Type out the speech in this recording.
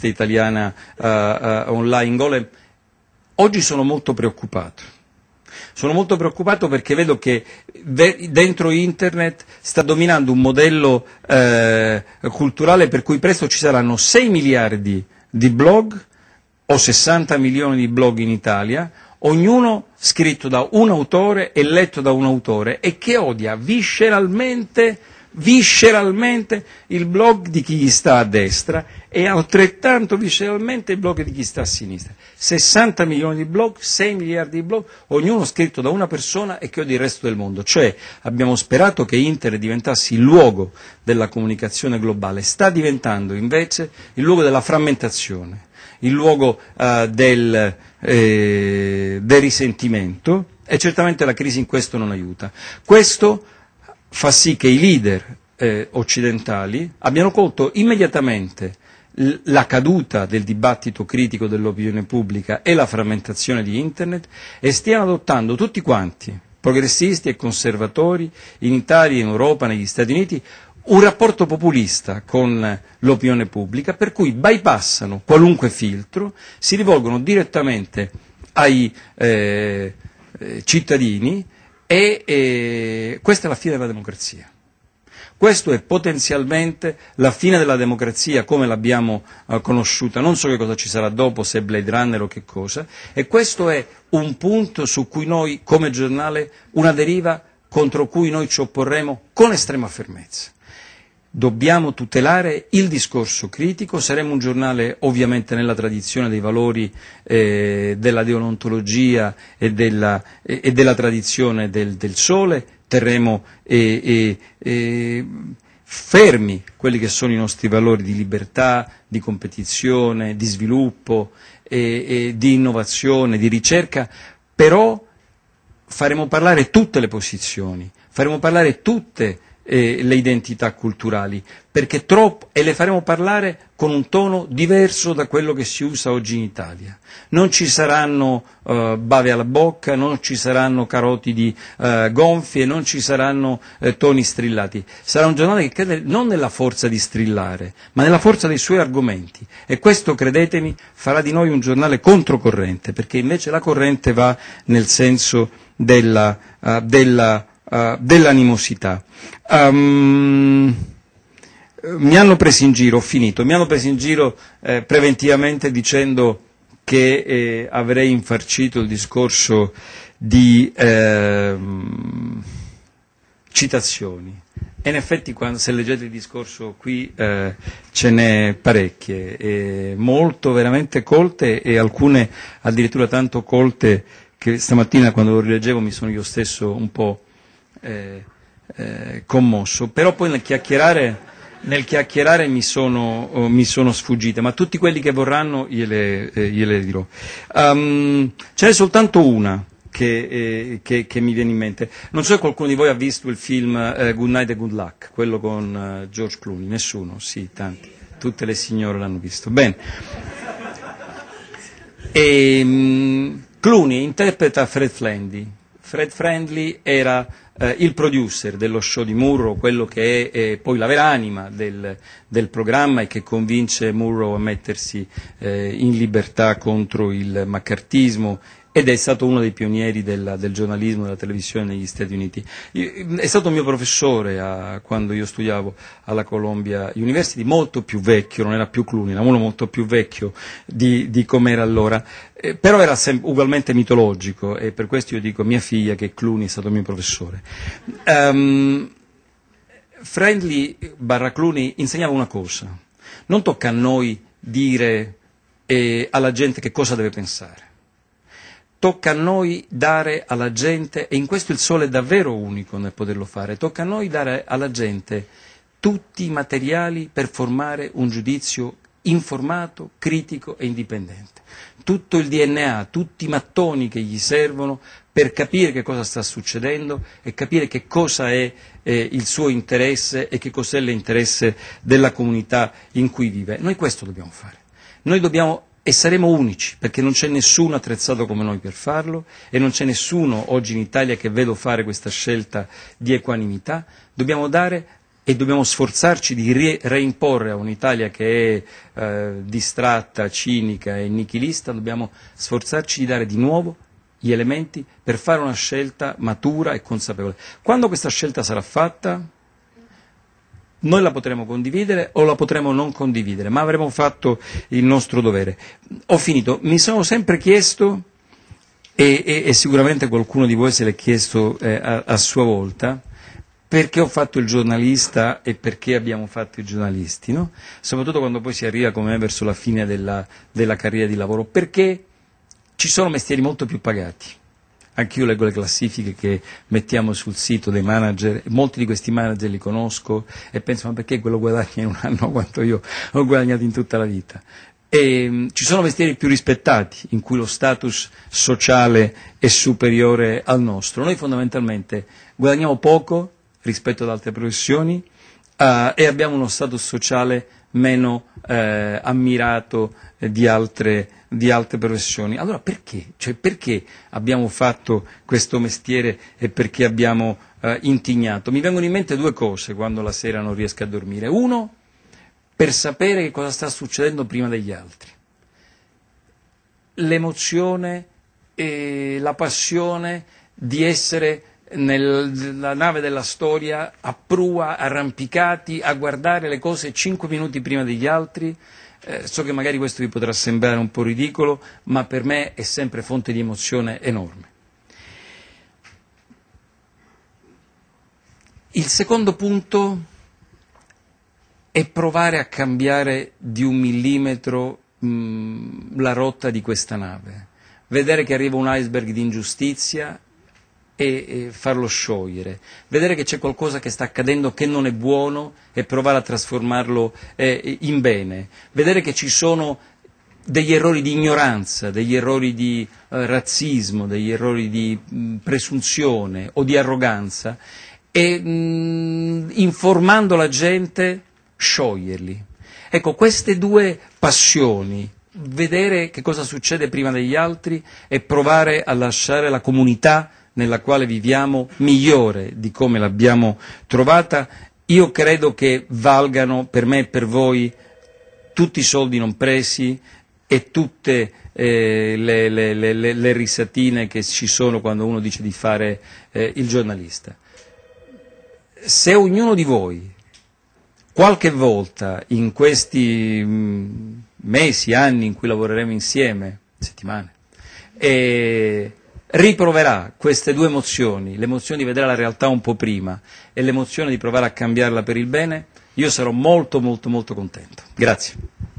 giornalista italiana uh, uh, online Golem, oggi sono molto preoccupato. Sono molto preoccupato perché vedo che dentro internet sta dominando un modello eh, culturale per cui presto ci saranno 6 miliardi di blog o 60 milioni di blog in Italia, ognuno scritto da un autore e letto da un autore e che odia visceralmente visceralmente il blog di chi sta a destra e altrettanto visceralmente il blog di chi sta a sinistra. 60 milioni di blog, 6 miliardi di blog, ognuno scritto da una persona e che odia il resto del mondo. Cioè abbiamo sperato che Internet diventasse il luogo della comunicazione globale, sta diventando invece il luogo della frammentazione, il luogo uh, del, eh, del risentimento e certamente la crisi in questo non aiuta. Questo fa sì che i leader eh, occidentali abbiano colto immediatamente la caduta del dibattito critico dell'opinione pubblica e la frammentazione di Internet e stiano adottando tutti quanti, progressisti e conservatori, in Italia, in Europa, negli Stati Uniti, un rapporto populista con l'opinione pubblica per cui bypassano qualunque filtro, si rivolgono direttamente ai eh, eh cittadini e, e eh, questa è la fine della democrazia. Questo è potenzialmente la fine della democrazia come l'abbiamo eh, conosciuta, non so che cosa ci sarà dopo, se Blade Runner o che cosa, e questo è un punto su cui noi come giornale, una deriva contro cui noi ci opporremo con estrema fermezza dobbiamo tutelare il discorso critico, saremo un giornale ovviamente nella tradizione dei valori eh, della deontologia e della, e, e della tradizione del, del, sole, terremo eh, eh, fermi quelli che sono i nostri valori di libertà, di competizione, di sviluppo, di innovazione, di ricerca, però faremo parlare tutte le posizioni, faremo parlare tutte le eh, le identità culturali, troppo, e le faremo parlare con un tono diverso da quello che si usa oggi in Italia. Non ci saranno eh, bave alla bocca, non ci saranno carotidi eh, gonfie, non ci saranno eh, toni strillati. Sarà un giornale che crede non nella forza di strillare, ma nella forza dei suoi argomenti. E questo, credetemi, farà di noi un giornale controcorrente, perché invece la corrente va nel senso della, uh, della eh, dell'animosità. Um, mi hanno preso in giro, ho finito, mi hanno preso in giro eh, preventivamente dicendo che eh, avrei infarcito il discorso di eh, citazioni. E in effetti quando, se leggete il discorso qui eh, ce n'è parecchie, eh, molto veramente colte e alcune addirittura tanto colte che stamattina quando lo rileggevo mi sono io stesso un po' Eh, eh, commosso, però poi nel chiacchierare, nel chiacchierare mi, sono, oh, mi, sono, sfuggite, ma tutti quelli che vorranno gliele, eh, gliele dirò. Um, n'è soltanto una. Che, eh, che, che, mi viene in mente. Non so se qualcuno di voi ha visto il film eh, Good Night and Good Luck, quello con George Clooney, nessuno, sì, tanti, tutte le signore l'hanno visto. Bene. E, um, Clooney interpreta Fred Friendly. Fred Friendly era eh, il producer dello show di Murrow, quello che è, è poi la vera anima del, del, programma e che convince Murrow a mettersi eh, in libertà contro il maccartismo ed è stato uno dei pionieri della, del giornalismo e della televisione negli Stati Uniti. è stato mio professore a, quando io studiavo alla Columbia University, molto più vecchio, non era più Cluny, era uno molto più vecchio di, di com'era allora, eh, però era sem- ugualmente mitologico e per questo io dico a mia figlia che Cluny è stato mio professore. Um, Friendly Barracluni insegnava una cosa, non tocca a noi dire eh, alla gente che cosa deve pensare, tocca a noi dare alla gente, e in questo il sole è davvero unico nel poterlo fare, tocca a noi dare alla gente tutti i materiali per formare un giudizio informato, critico e indipendente. Tutto il DNA, tutti i mattoni che gli servono per capire che cosa sta succedendo e capire che cosa è eh, il suo interesse e che cos'è l'interesse della comunità in cui vive. Noi questo dobbiamo fare. Noi dobbiamo e saremo unici perché non c'è nessuno attrezzato come noi per farlo e non c'è nessuno oggi in Italia che vedo fare questa scelta di equanimità. Dobbiamo dare e dobbiamo sforzarci di re- reimporre a un'Italia che è eh, distratta, cinica e nichilista, dobbiamo sforzarci di dare di nuovo gli elementi per fare una scelta matura e consapevole. Quando questa scelta sarà fatta, noi la potremo condividere o la potremo non condividere, ma avremo fatto il nostro dovere. Ho finito, mi sono sempre chiesto, e, e, e sicuramente qualcuno di voi se l'è chiesto eh, a, a sua volta, perché ho fatto il giornalista e perché abbiamo fatto i giornalisti, no? soprattutto quando poi si arriva come me verso la fine della, della carriera di lavoro, perché ci sono mestieri molto più pagati. Anch'io leggo le classifiche che mettiamo sul sito dei manager, molti di questi manager li conosco e penso ma perché quello guadagna in un anno quanto io ho guadagnato in tutta la vita? E, mm, ci sono mestieri più rispettati in cui lo status sociale è superiore al nostro. Noi fondamentalmente guadagniamo poco rispetto ad altre professioni eh, e abbiamo uno stato sociale meno eh, ammirato di altre, di altre, professioni. Allora perché? Cioè, perché abbiamo fatto questo mestiere e perché abbiamo eh, intignato? Mi vengono in mente due cose quando la sera non riesco a dormire. Uno, per sapere che cosa sta succedendo prima degli altri. L'emozione e la passione di essere nella nave della storia, a prua, arrampicati, a guardare le cose cinque minuti prima degli altri. Eh, so che magari questo vi potrà sembrare un po' ridicolo, ma per me è sempre fonte di emozione enorme. Il secondo punto è provare a cambiare di un millimetro mh, la rotta di questa nave, vedere che arriva un iceberg di ingiustizia e farlo sciogliere, vedere che c'è qualcosa che sta accadendo che non è buono e provare a trasformarlo eh, in bene, vedere che ci sono degli errori di ignoranza, degli errori di eh, razzismo, degli errori di mm, presunzione o di arroganza e mh, mm, informando la gente scioglierli. Ecco, queste due passioni, vedere che cosa succede prima degli altri e provare a lasciare la comunità nella quale viviamo migliore di come l'abbiamo trovata, io credo che valgano per me e per voi tutti i soldi non presi e tutte eh, le, le, le, le, risatine che ci sono quando uno dice di fare eh, il giornalista. Se ognuno di voi qualche volta in questi mm, mesi, anni in cui lavoreremo insieme, settimane, e riproverà queste due emozioni, l'emozione di vedere la realtà un po' prima e l'emozione di provare a cambiarla per il bene, io sarò molto molto molto contento. Grazie.